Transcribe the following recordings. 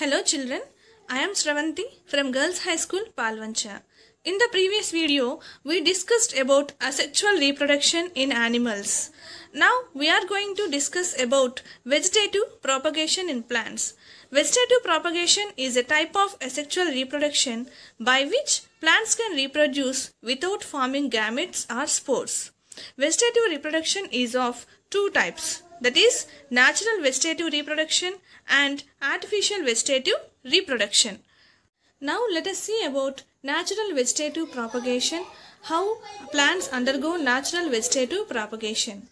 Hello children, I am Sravanti from Girls High School Palvancha. In the previous video, we discussed about asexual reproduction in animals. Now we are going to discuss about vegetative propagation in plants. Vegetative propagation is a type of asexual reproduction by which plants can reproduce without forming gametes or spores. Vegetative reproduction is of two types that is natural vegetative reproduction and artificial vegetative reproduction. Now let us see about natural vegetative propagation, how plants undergo natural vegetative propagation.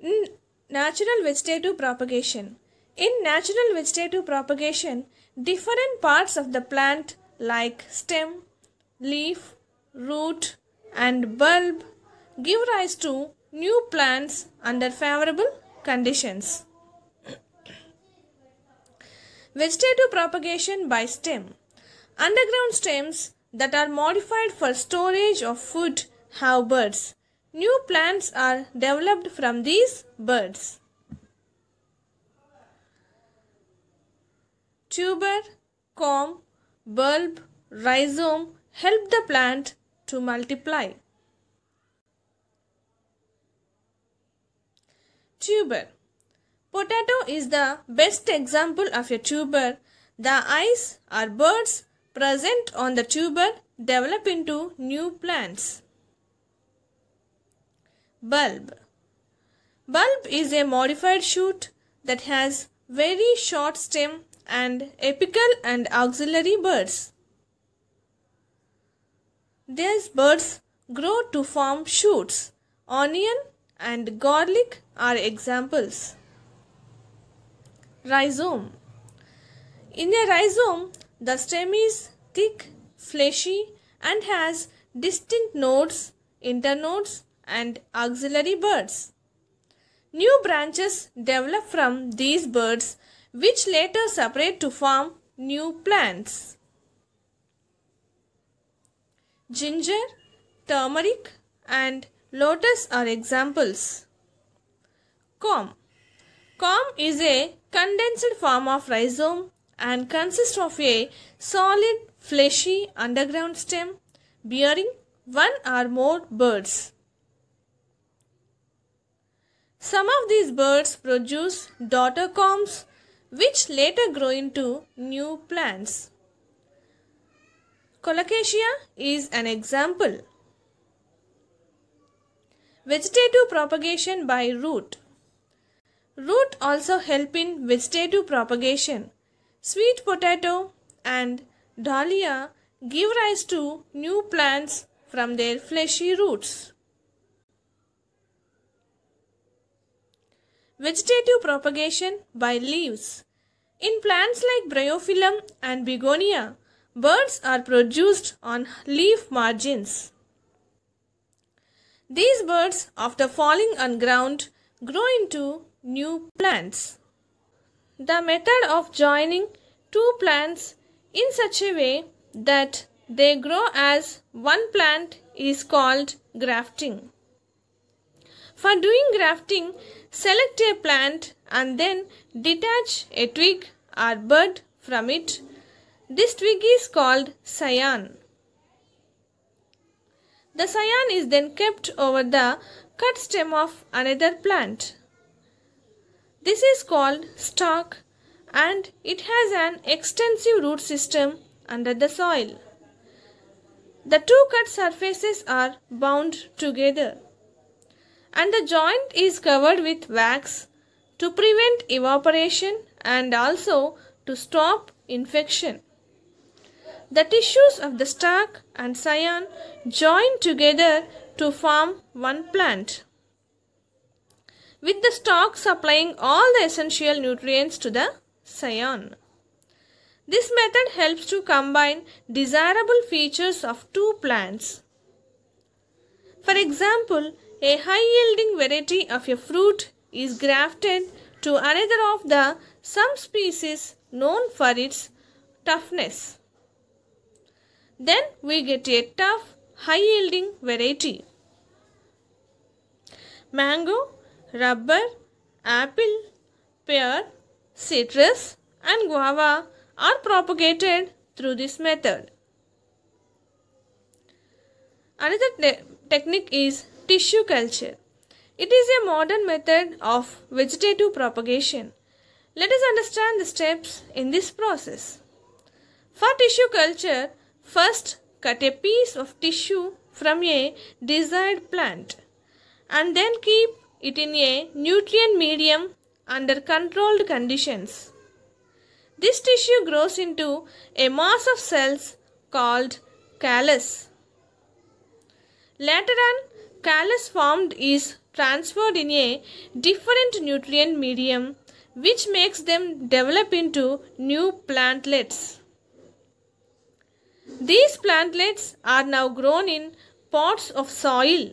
In natural vegetative propagation. In natural vegetative propagation, different parts of the plant like stem, leaf, root and bulb give rise to new plants under favorable conditions. Vegetative propagation by stem. Underground stems that are modified for storage of food have buds. New plants are developed from these buds. Tuber, comb, bulb, rhizome help the plant to multiply. tuber. Potato is the best example of a tuber. The eyes or buds present on the tuber develop into new plants. Bulb Bulb is a modified shoot that has very short stem and apical and auxiliary buds. These buds grow to form shoots. Onion and garlic are examples. Rhizome In a rhizome, the stem is thick, fleshy and has distinct nodes, internodes and auxiliary buds. New branches develop from these buds which later separate to form new plants. Ginger, turmeric and lotus are examples. Corm. Corm is a condensed form of rhizome and consists of a solid fleshy underground stem bearing one or more birds. Some of these birds produce daughter combs which later grow into new plants. Colocasia is an example. Vegetative propagation by root. Root also help in vegetative propagation. Sweet potato and dahlia give rise to new plants from their fleshy roots. Vegetative propagation by leaves. In plants like bryophyllum and begonia, buds are produced on leaf margins. These birds, after falling on ground, grow into new plants. The method of joining two plants in such a way that they grow as one plant is called grafting. For doing grafting, select a plant and then detach a twig or bud from it. This twig is called scion. The cyan is then kept over the cut stem of another plant. This is called stalk and it has an extensive root system under the soil. The two cut surfaces are bound together and the joint is covered with wax to prevent evaporation and also to stop infection. The tissues of the stalk and scion join together to form one plant. With the stalk supplying all the essential nutrients to the scion. This method helps to combine desirable features of two plants. For example, a high-yielding variety of a fruit is grafted to another of the some species known for its toughness. Then we get a tough, high yielding variety. Mango, rubber, apple, pear, citrus and guava are propagated through this method. Another te technique is tissue culture. It is a modern method of vegetative propagation. Let us understand the steps in this process. For tissue culture, First, cut a piece of tissue from a desired plant and then keep it in a nutrient medium under controlled conditions. This tissue grows into a mass of cells called callus. Later on, callus formed is transferred in a different nutrient medium which makes them develop into new plantlets. These plantlets are now grown in pots of soil.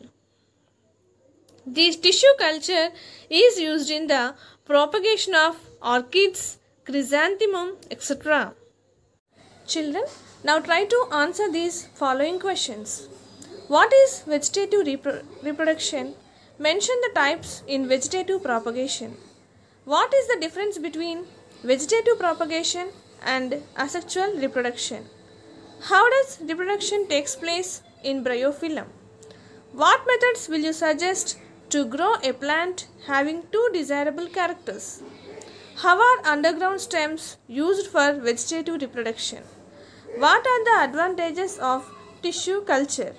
This tissue culture is used in the propagation of orchids, chrysanthemum, etc. Children, now try to answer these following questions. What is vegetative repro reproduction? Mention the types in vegetative propagation. What is the difference between vegetative propagation and asexual reproduction? How does reproduction takes place in bryophyllum? What methods will you suggest to grow a plant having two desirable characters? How are underground stems used for vegetative reproduction? What are the advantages of tissue culture?